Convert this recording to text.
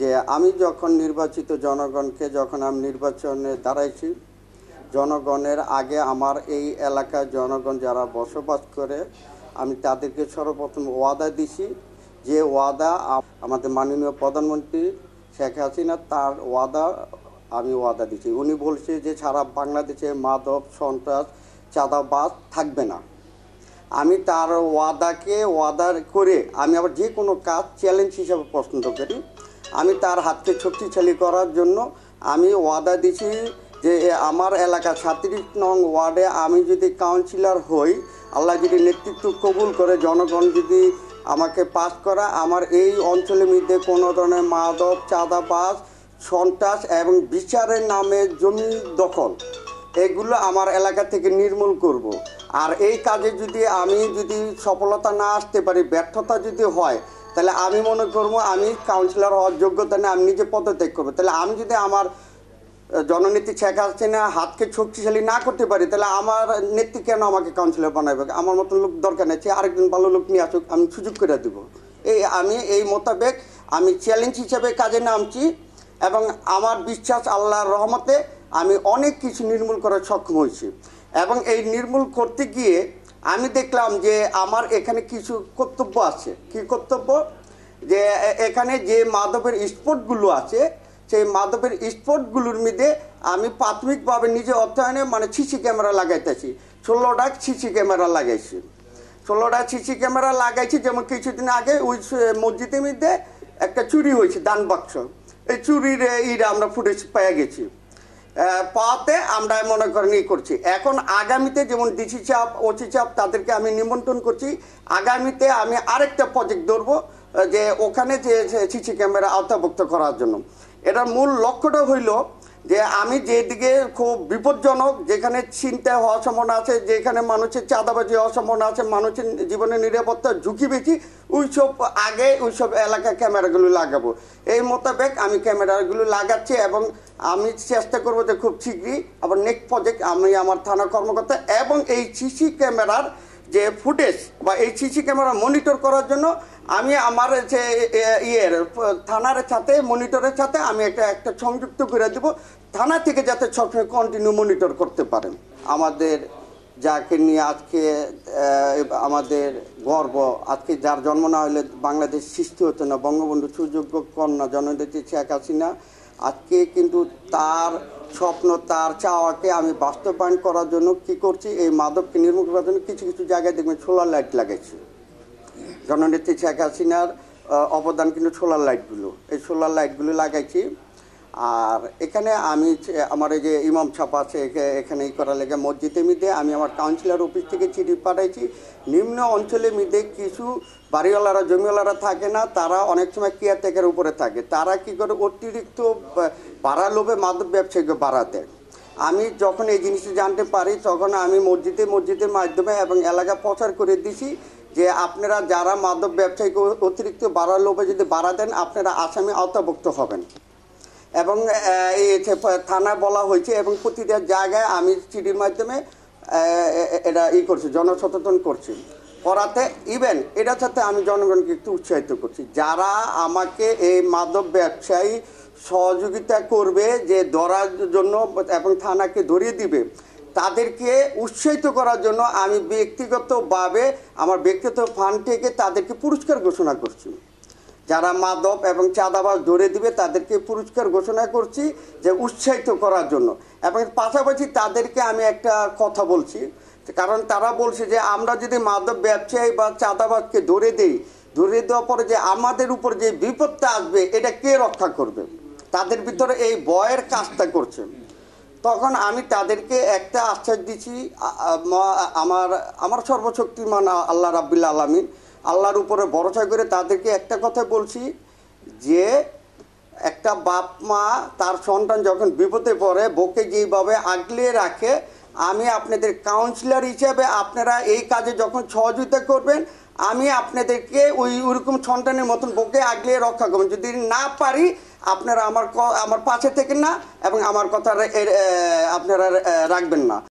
যে আমি যখন নির্বাচিত জনগণকে যখন আমি নির্বাচনে দাঁড়াইছি জনগণের আগে আমার এই এলাকার জনগণ যারা বসবাস করে আমি তাদেরকে সর্বপ্রথম ওয়াদা দিছি যে ওয়াদা আমাদের মাননীয় প্রধানমন্ত্রী শেখ হাসিনা তার ওয়াদা আমি ওয়াদা দিচ্ছি উনি বলছে যে সারা বাংলাদেশে মাদক সন্ত্রাস চাঁদাবাদ থাকবে না আমি তার ওয়াদাকে ওয়াদা করে আমি আবার যে কোনো কাজ চ্যালেঞ্জ হিসাবে পছন্দ করি আমি তার হাতকে শক্তিশালী করার জন্য আমি ওয়াদা দিছি যে আমার এলাকা ছাত্রিশ নং ওয়ার্ডে আমি যদি কাউন্সিলর হই আল্লাহ যদি নেতৃত্ব কবুল করে জনগণ যদি আমাকে পাস করা আমার এই অঞ্চলের মধ্যে কোনো ধরনের মাদক চাঁদাবাস সন্ত্রাস এবং বিচারের নামে জমি দখল এগুলো আমার এলাকা থেকে নির্মূল করব। আর এই কাজে যদি আমি যদি সফলতা না আসতে পারি ব্যর্থতা যদি হয় তাহলে আমি মনে করবো আমি কাউন্সিলর হওয়ার যোগ্যতা নেই আমি নিজে পদত্যাগ করবো তাহলে আমি যদি আমার জননীতি শেখ হাসিনা হাতকে শক্তিশালী না করতে পারি তাহলে আমার নেত্রী কেন আমাকে কাউন্সিলর বানাবে আমার মতন লোক দরকার নেই আরেকজন ভালো লোক নিয়ে আসুক আমি সুযোগ করে দেব এই আমি এই মোতাবেক আমি চ্যালেঞ্জ হিসাবে কাজে নামছি এবং আমার বিশ্বাস আল্লাহর রহমতে আমি অনেক কিছু নির্মূল করার সক্ষম হয়েছি এবং এই নির্মূল করতে গিয়ে আমি দেখলাম যে আমার এখানে কিছু কর্তব্য আছে কি কর্তব্য যে এখানে যে মাদবের স্পোর্টগুলো আছে সেই মাদবের স্পোর্টগুলোর মধ্যে আমি প্রাথমিকভাবে নিজে অর্থায়নে মানে সিসি ক্যামেরা লাগাইতেছি ষোলোটা সিসি ক্যামেরা লাগাইছি ষোলোটা সিসি ক্যামেরা লাগাইছি যেমন কিছুদিন আগে ওই মসজিদের মধ্যে একটা চুরি হয়েছে দান বাক্স এই চুরির ইরা আমরা ফুটেজ পেয়ে গেছি পাওয়াতে আমরা মনে করেন ই করছি এখন আগামীতে যেমন ডিসি চাপ ওসি চাপ তাদেরকে আমি নিমন্ত্রণ করছি আগামীতে আমি আরেকটা প্রজেক্ট ধরবো যে ওখানে যে সিসি ক্যামেরা আওতাভুক্ত করার জন্য এটার মূল লক্ষ্যটা হইল যে আমি যেদিকে খুব বিপজ্জনক যেখানে চিন্তা হওয়ার সম্ভাবনা আছে যেখানে মানুষের চাঁদাবাজি হওয়ার সম্ভাবনা আছে মানুষের জীবনের নিরাপত্তা ঝুঁকি বেশি ওইসব আগে ওইসব এলাকায় ক্যামেরাগুলো লাগাবো এই মোতাবেক আমি ক্যামেরাগুলো লাগাচ্ছি এবং আমি চেষ্টা করবো যে খুব শীঘ্রই আবার নেক্সট প্রজেক্ট আমি আমার থানা কর্মকর্তা এবং এই সিসি ক্যামেরার যে ফুটেজ বা এই সিসি ক্যামেরা মনিটর করার জন্য আমি আমার যে ইয়ের থানার সাথে মনিটরের সাথে আমি এটা একটা সংযুক্ত করে দেব থানা থেকে যাতে সবসময় কন্টিনিউ মনিটর করতে পারেন আমাদের যাকে নিয়ে আজকে আমাদের গর্ব আজকে যার জন্ম না হলে বাংলাদেশ সৃষ্টি হতো না বঙ্গবন্ধু সুযোগ্য কন্যা জননেত্রী শেখ হাসিনা আজকে কিন্তু তার স্বপ্ন তার চাওয়াকে আমি বাস্তবায়ন করার জন্য কি করছি এই মাদককে নির্মূল করার জন্য কিছু কিছু জায়গায় দেখবেন সোলার লাইট লাগাইছি জননেত্রী শেখ হাসিনার অবদান কিন্তু সোলার লাইটগুলো এই সোলার লাইটগুলো লাগাইছি আর এখানে আমি আমার এই যে ইমাম ছাপ আছে এখানে ই করার লেগে মসজিদে মিদে আমি আমার কাউন্সিলর অফিস থেকে চিঠি পাঠাইছি নিম্ন অঞ্চলে মিদে কিছু বাড়িওয়ালারা জমিওয়ালারা থাকে না তারা অনেক সময় কেয়ারটেকের উপরে থাকে তারা কি করে অতিরিক্ত বাড়া লোভে মাদক ব্যবসায়ীকে বাড়াতে আমি যখন এই জিনিসটা জানতে পারি তখন আমি মসজিদে মসজিদের মাধ্যমে এবং এলাকা প্রচার করে দিছি যে আপনারা যারা মাদক ব্যবসায়ীকে অতিরিক্ত বাড়ার লোভে যদি বাড়া দেন আপনারা আসামি আওতাভুক্ত হবেন এবং এই থানা বলা হয়েছে এবং প্রতিটা জায়গায় আমি চিঠির মাধ্যমে এটা ই করছি জনসচেতন করছি করাতে ইভেন এটার সাথে আমি জনগণকে একটু উৎসাহিত করছি যারা আমাকে এই মাদক ব্যবসায়ী সহযোগিতা করবে যে ধরার জন্য এবং থানাকে ধরিয়ে দিবে তাদেরকে উৎসাহিত করার জন্য আমি ব্যক্তিগতভাবে আমার ব্যক্তিগত ফান্ড থেকে তাদেরকে পুরস্কার ঘোষণা করছি যারা মাদক এবং চাঁদাবাস ধরে দিবে তাদেরকে পুরস্কার ঘোষণা করছি যে উৎসাহিত করার জন্য এবং পাশাপাশি তাদেরকে আমি একটা কথা বলছি কারণ তারা বলছে যে আমরা যদি মাদক ব্যবসায়ী বা চাঁদাবাসকে ধরে দিই ধরে দেওয়ার পরে যে আমাদের উপর যে বিপদটা আসবে এটা কে রক্ষা করবে তাদের ভিতরে এই বয়ের কাজটা করছে তখন আমি তাদেরকে একটা আশ্বাস দিছি আমার আমার সর্বশক্তিমান আল্লাহ রাব্বিল আলমিন আল্লাহর উপরে ভরসা করে তাদেরকে একটা কথা বলছি যে একটা বাপ মা তার সন্তান যখন বিপদে পড়ে বকে যেইভাবে আগলে রাখে আমি আপনাদের কাউন্সিলর হিসেবে আপনারা এই কাজে যখন সহযোগিতা করবেন আমি আপনাদেরকে ওই ওরকম সন্তানের মতন বকে আগলে রক্ষা করবেন যদি না পারি আপনারা আমার আমার পাশে থেকে না এবং আমার কথা আপনারা রাখবেন না